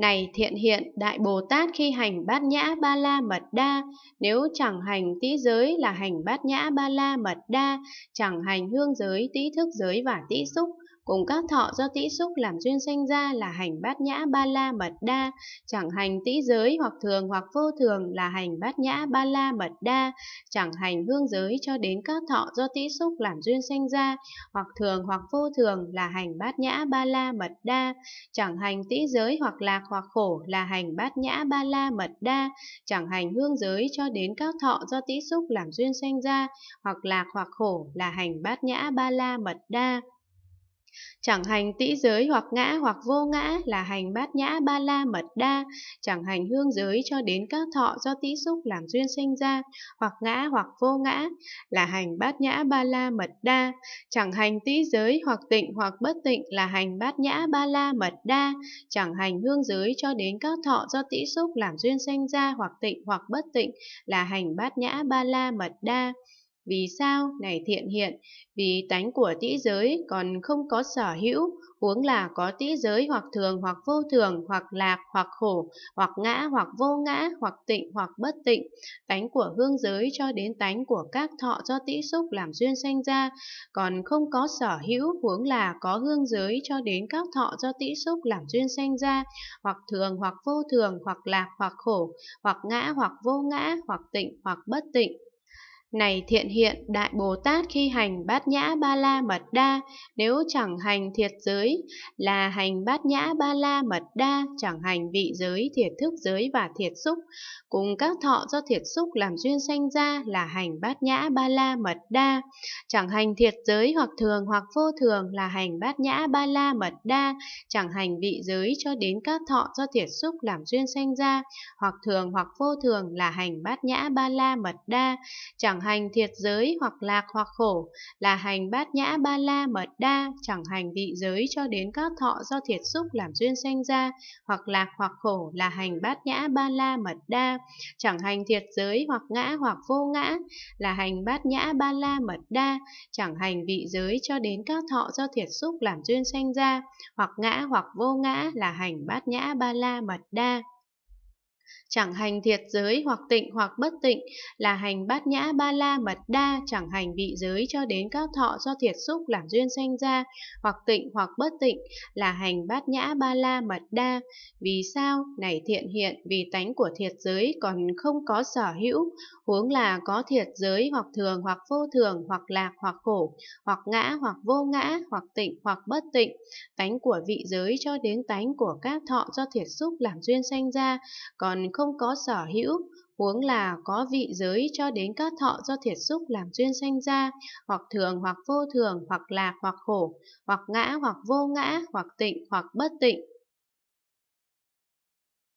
Này thiện hiện Đại Bồ Tát khi hành bát nhã ba la mật đa, nếu chẳng hành tý giới là hành bát nhã ba la mật đa, chẳng hành hương giới, tý thức giới và tý xúc, cùng các thọ do tĩ xúc làm duyên sanh ra là hành bát nhã ba la mật đa, chẳng hành tĩ giới hoặc thường hoặc vô thường là hành bát nhã ba la mật đa, chẳng hành hương giới cho đến các thọ do tĩ xúc làm duyên sanh ra, hoặc thường hoặc vô thường là hành bát nhã ba la mật đa, chẳng hành tĩ giới hoặc lạc hoặc khổ là hành bát nhã ba la mật đa, chẳng hành hương giới cho đến các thọ do tĩ xúc làm duyên sanh ra, hoặc lạc hoặc khổ là hành bát nhã ba la mật đa. Chẳng hành tĩ giới hoặc ngã hoặc vô ngã là hành bát nhã ba la mật đa, chẳng hành hương giới cho đến các thọ do tĩ xúc làm duyên sinh ra, hoặc ngã hoặc vô ngã là hành bát nhã ba la mật đa, chẳng hành tĩ giới hoặc tịnh hoặc bất tịnh là hành bát nhã ba la mật đa, chẳng hành hương giới cho đến các thọ do tĩ xúc làm duyên sinh ra hoặc tịnh hoặc bất tịnh là hành bát nhã ba la mật đa. Vì sao này thiện hiện, vì tánh của tĩ giới còn không có sở hữu, huống là có tĩ giới hoặc thường hoặc vô thường, hoặc lạc, hoặc khổ, hoặc ngã, hoặc vô ngã, hoặc tịnh, hoặc bất tịnh. Tánh của hương giới cho đến tánh của các thọ do tĩ xúc làm duyên sanh ra, còn không có sở hữu, huống là có hương giới cho đến các thọ do tĩ xúc làm duyên sanh ra, hoặc thường, hoặc vô thường, hoặc lạc, hoặc khổ, hoặc ngã, hoặc vô ngã, hoặc tịnh, hoặc bất tịnh. Này thiện hiện đại Bồ Tát khi hành bát nhã ba la mật đa, nếu chẳng hành thiệt giới là hành bát nhã ba la mật đa, chẳng hành vị giới, thiệt thức giới và thiệt xúc, cùng các thọ do thiệt xúc làm duyên sanh ra là hành bát nhã ba la mật đa, chẳng hành thiệt giới hoặc thường hoặc vô thường là hành bát nhã ba la mật đa, chẳng hành vị giới cho đến các thọ do thiệt xúc làm duyên sanh ra, hoặc thường hoặc vô thường là hành bát nhã ba la mật đa, chẳng hành thiệt giới hoặc lạc hoặc khổ, là hành bát nhã ba la mật đa, chẳng hành vị giới cho đến các thọ do thiệt xúc làm duyên sanh ra, hoặc lạc hoặc khổ là hành bát nhã ba la mật đa, chẳng hành thiệt giới hoặc ngã hoặc vô ngã, là hành bát nhã ba la mật đa, chẳng hành vị giới cho đến các thọ do thiệt xúc làm duyên sanh ra, hoặc ngã hoặc vô ngã là hành bát nhã ba la mật đa chẳng hành thiệt giới hoặc tịnh hoặc bất tịnh, là hành bát nhã ba la mật đa, chẳng hành vị giới cho đến các thọ do thiệt xúc làm duyên sanh ra, hoặc tịnh hoặc bất tịnh, là hành bát nhã ba la mật đa. Vì sao? Này thiện hiện, vì tánh của thiệt giới còn không có sở hữu, huống là có thiệt giới hoặc thường hoặc vô thường, hoặc lạc hoặc khổ, hoặc ngã hoặc vô ngã, hoặc tịnh hoặc bất tịnh, tánh của vị giới cho đến tánh của các thọ do thiệt xúc làm duyên sanh ra, còn không có sở hữu, huống là có vị giới cho đến các thọ do thiệt xúc làm duyên sanh ra, hoặc thường hoặc vô thường, hoặc lạc hoặc khổ, hoặc ngã hoặc vô ngã, hoặc tịnh hoặc bất tịnh.